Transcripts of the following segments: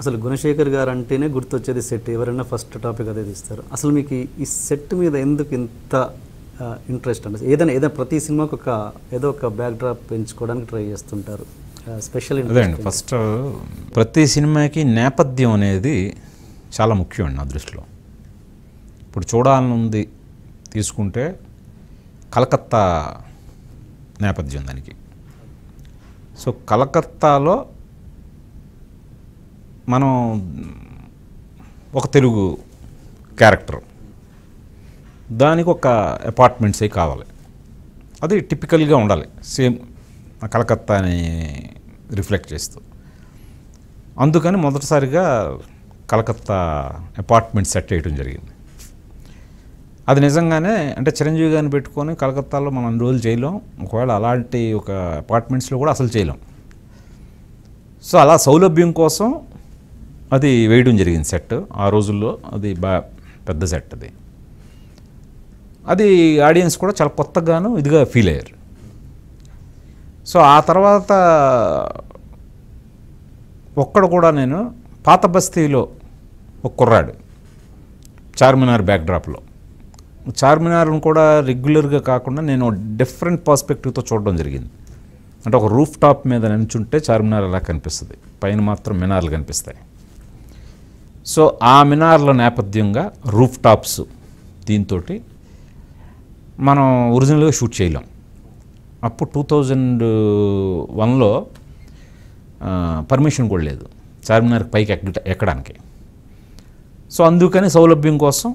అసలు గుణశేఖర్ గారు అంటేనే గుర్తొచ్చేది సెట్ ఎవరైనా ఫస్ట్ టాపిక్ అదే తీస్తారు అసలు మీకు ఈ సెట్ మీద ఎందుకు ఇంత ఇంట్రెస్ట్ అంటే ఏదైనా ఏదైనా ప్రతి సినిమాకి ఒక ఏదో ఒక బ్యాక్ డ్రాప్ పెంచుకోవడానికి ట్రై చేస్తుంటారు స్పెషల్ అదేండి ఫస్ట్ ప్రతి సినిమాకి నేపథ్యం అనేది చాలా ముఖ్యం అండి నా దృష్టిలో ఇప్పుడు చూడాలనుంది తీసుకుంటే కలకత్తా నేపథ్యం దానికి సో కలకత్తాలో మనం ఒక తెలుగు క్యారెక్టర్ దానికి ఒక అపార్ట్మెంట్సే కావాలి అది టిపికల్గా ఉండాలి సేమ్ కలకత్తాని రిఫ్లెక్ట్ చేస్తూ అందుకని మొదటిసారిగా కలకత్తా అపార్ట్మెంట్ సెట్ చేయడం జరిగింది అది నిజంగానే అంటే చిరంజీవి గారిని పెట్టుకొని కలకత్తాలో మనం రోజులు చేయలేం ఒకవేళ అలాంటి ఒక అపార్ట్మెంట్స్లో కూడా అసలు చేయలేం సో అలా సౌలభ్యం కోసం అది వేయడం జరిగింది సెట్ ఆ రోజుల్లో అది బా పెద్ద సెట్ అది అది ఆడియన్స్ కూడా చాలా కొత్తగాను ఇదిగా ఫీల్ అయ్యారు సో ఆ తర్వాత ఒక్కడ కూడా నేను పాత బస్తీలో ఒక కుర్రాడు చార్మినార్ బ్యాక్డ్రాప్లో చార్మినార్ను కూడా రెగ్యులర్గా కాకుండా నేను డిఫరెంట్ పర్స్పెక్టివ్తో చూడడం జరిగింది అంటే ఒక రూఫ్ టాప్ మీద నిల్చుంటే చార్మినార్ అలా కనిపిస్తుంది పైన మాత్రం మినార్లు కనిపిస్తాయి సో ఆ మినార్ల నేపథ్యంగా రూఫ్ టాప్స్ దీంతో మనం ఒరిజినల్గా షూట్ చేయలేం అప్పుడు టూ థౌజండ్ వన్లో పర్మిషన్ కూడా లేదు చార్మినార్ పైకి ఎక్కడానికి సో అందుకని సౌలభ్యం కోసం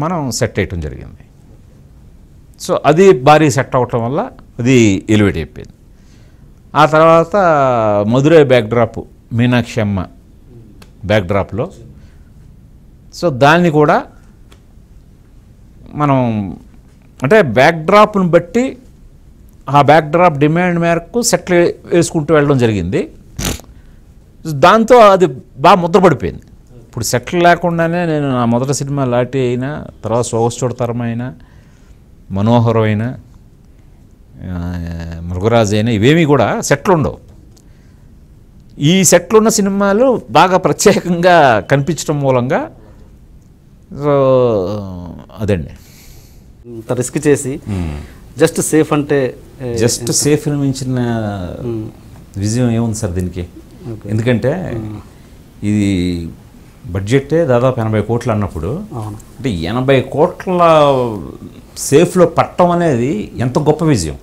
మనం సెట్ అయ్యటం జరిగింది సో అది భారీ సెట్ అవటం వల్ల అది ఎలివేట్ అయిపోయింది ఆ తర్వాత మధురై బ్యాక్డ్రాప్ మీనాక్షి అమ్మ బ్యాక్డ్రాప్లో సో దాన్ని కూడా మనం అంటే బ్యాక్డ్రాప్ను బట్టి ఆ బ్యాక్డ్రాప్ డిమాండ్ మేరకు సెట్లు వేసుకుంటూ వెళ్ళడం జరిగింది దాంతో అది బాగా ముద్రపడిపోయింది ఇప్పుడు సెటిల్ లేకుండానే నేను నా మొదటి సినిమా లాటి అయినా తర్వాత సోగసుడతరమైన మనోహరమైన మృగరాజు అయినా ఇవేమీ కూడా సెట్లు ఉండవు ఈ సెట్లున్న ఉన్న సినిమాలు బాగా ప్రత్యేకంగా కనిపించడం మూలంగా సో అదండి ఇంత రిస్క్ చేసి జస్ట్ సేఫ్ అంటే జస్ట్ సేఫ్ మించిన విజయం ఏముంది సార్ దీనికి ఎందుకంటే ఇది బడ్జెట్టే దాదాపు ఎనభై కోట్లు అన్నప్పుడు అంటే ఎనభై కోట్ల సేఫ్లో పట్టడం అనేది ఎంత గొప్ప విజయం